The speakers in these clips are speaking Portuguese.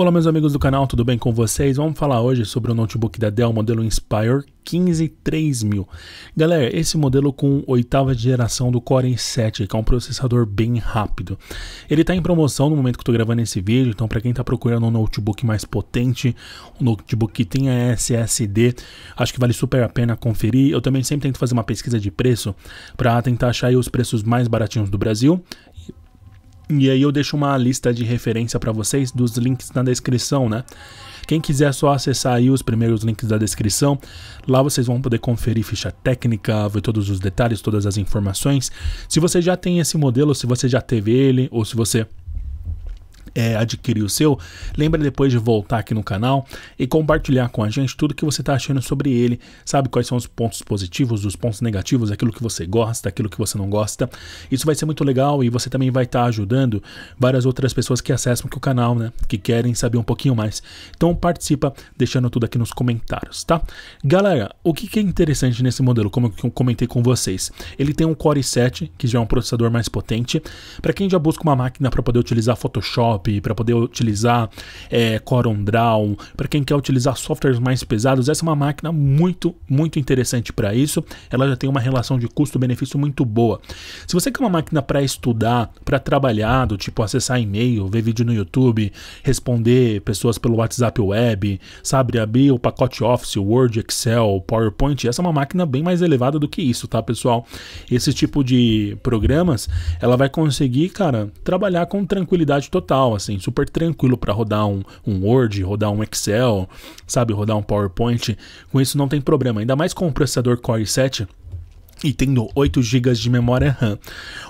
Olá meus amigos do canal, tudo bem com vocês? Vamos falar hoje sobre o notebook da Dell, modelo Inspire 153000. Galera, esse modelo com oitava geração do Core i7, que é um processador bem rápido. Ele está em promoção no momento que estou gravando esse vídeo, então para quem está procurando um notebook mais potente, um notebook que tenha SSD, acho que vale super a pena conferir. Eu também sempre tento fazer uma pesquisa de preço para tentar achar os preços mais baratinhos do Brasil e aí eu deixo uma lista de referência para vocês dos links na descrição, né? Quem quiser só acessar aí os primeiros links da descrição, lá vocês vão poder conferir ficha técnica, ver todos os detalhes, todas as informações. Se você já tem esse modelo, se você já teve ele ou se você é, adquirir o seu, lembra depois de voltar aqui no canal e compartilhar com a gente tudo que você está achando sobre ele, sabe quais são os pontos positivos, os pontos negativos, aquilo que você gosta, aquilo que você não gosta. Isso vai ser muito legal e você também vai estar tá ajudando várias outras pessoas que acessam aqui o canal, né, que querem saber um pouquinho mais. Então participa deixando tudo aqui nos comentários, tá? Galera, o que, que é interessante nesse modelo, como eu comentei com vocês, ele tem um Core i7, que já é um processador mais potente. Para quem já busca uma máquina para poder utilizar Photoshop Photoshop, para poder utilizar é, Draw, para quem quer utilizar softwares mais pesados, essa é uma máquina muito, muito interessante para isso. Ela já tem uma relação de custo-benefício muito boa. Se você quer uma máquina para estudar, para trabalhar, do tipo acessar e-mail, ver vídeo no YouTube, responder pessoas pelo WhatsApp web, sabe, abrir o pacote Office, Word, Excel, PowerPoint, essa é uma máquina bem mais elevada do que isso, tá, pessoal? Esse tipo de programas, ela vai conseguir, cara, trabalhar com tranquilidade total assim, super tranquilo para rodar um, um Word, rodar um Excel, sabe, rodar um PowerPoint. Com isso não tem problema, ainda mais com o processador Core i7 e tendo 8 GB de memória RAM.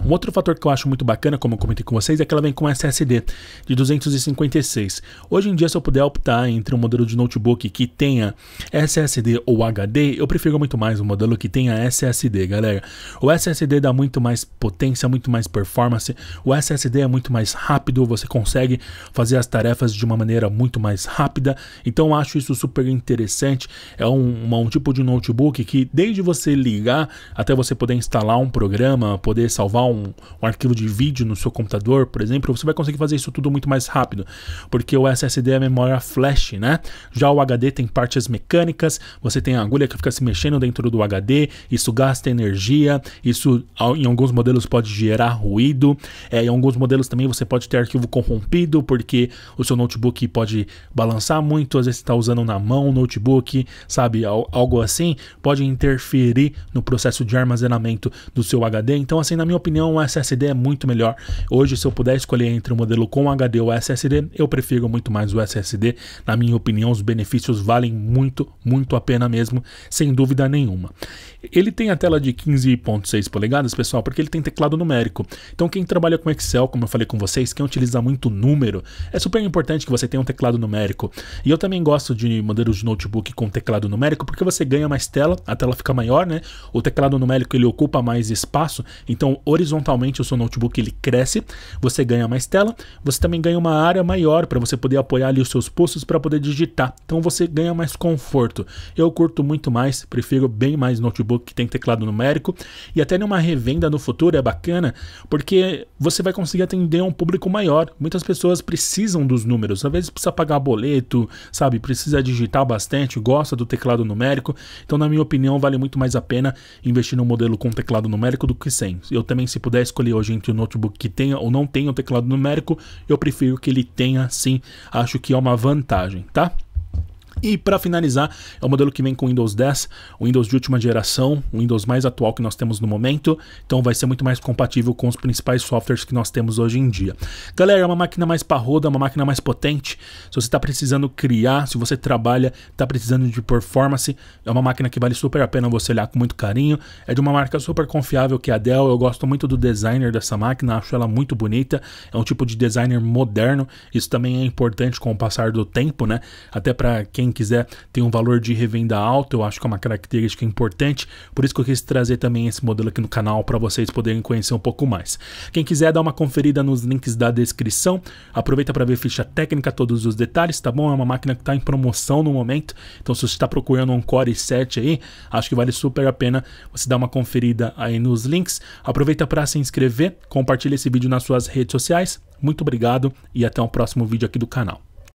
Um outro fator que eu acho muito bacana, como eu comentei com vocês, é que ela vem com SSD de 256. Hoje em dia, se eu puder optar entre um modelo de notebook que tenha SSD ou HD, eu prefiro muito mais o um modelo que tenha SSD, galera. O SSD dá muito mais potência, muito mais performance. O SSD é muito mais rápido, você consegue fazer as tarefas de uma maneira muito mais rápida. Então, eu acho isso super interessante. É um, um tipo de notebook que, desde você ligar até você poder instalar um programa, poder salvar um, um arquivo de vídeo no seu computador, por exemplo, você vai conseguir fazer isso tudo muito mais rápido, porque o SSD é memória flash, né? Já o HD tem partes mecânicas, você tem a agulha que fica se mexendo dentro do HD, isso gasta energia, isso em alguns modelos pode gerar ruído, é, em alguns modelos também você pode ter arquivo corrompido, porque o seu notebook pode balançar muito, às vezes você está usando na mão o notebook, sabe, algo assim, pode interferir no processo de de armazenamento do seu HD. Então, assim, na minha opinião, o SSD é muito melhor. Hoje, se eu puder escolher entre o um modelo com HD ou SSD, eu prefiro muito mais o SSD. Na minha opinião, os benefícios valem muito, muito a pena mesmo, sem dúvida nenhuma. Ele tem a tela de 15.6 polegadas, pessoal, porque ele tem teclado numérico. Então, quem trabalha com Excel, como eu falei com vocês, quem utiliza muito número, é super importante que você tenha um teclado numérico. E eu também gosto de modelos de notebook com teclado numérico, porque você ganha mais tela, a tela fica maior, né? O teclado numérico ele ocupa mais espaço, então horizontalmente o seu notebook ele cresce, você ganha mais tela, você também ganha uma área maior para você poder apoiar ali os seus pulsos para poder digitar. Então você ganha mais conforto. Eu curto muito mais, prefiro bem mais notebook que tem teclado numérico e até numa revenda no futuro é bacana, porque você vai conseguir atender um público maior. Muitas pessoas precisam dos números, às vezes precisa pagar boleto, sabe, precisa digitar bastante, gosta do teclado numérico. Então na minha opinião vale muito mais a pena investir investir num modelo com teclado numérico do que sem. Eu também, se puder escolher hoje entre um notebook que tenha ou não tenha um teclado numérico, eu prefiro que ele tenha sim. Acho que é uma vantagem, tá? E para finalizar, é o modelo que vem com o Windows 10, o Windows de última geração, o Windows mais atual que nós temos no momento, então vai ser muito mais compatível com os principais softwares que nós temos hoje em dia. Galera, é uma máquina mais parruda, uma máquina mais potente. Se você está precisando criar, se você trabalha, está precisando de performance, é uma máquina que vale super a pena você olhar com muito carinho. É de uma marca super confiável que é a Dell. Eu gosto muito do designer dessa máquina, acho ela muito bonita. É um tipo de designer moderno. Isso também é importante com o passar do tempo, né? Até para quem quem quiser tem um valor de revenda alto, eu acho que é uma característica importante, por isso que eu quis trazer também esse modelo aqui no canal para vocês poderem conhecer um pouco mais. Quem quiser dar uma conferida nos links da descrição, aproveita para ver ficha técnica, todos os detalhes, tá bom? É uma máquina que está em promoção no momento, então se você está procurando um Core i7 aí, acho que vale super a pena você dar uma conferida aí nos links. Aproveita para se inscrever, compartilha esse vídeo nas suas redes sociais. Muito obrigado e até o próximo vídeo aqui do canal.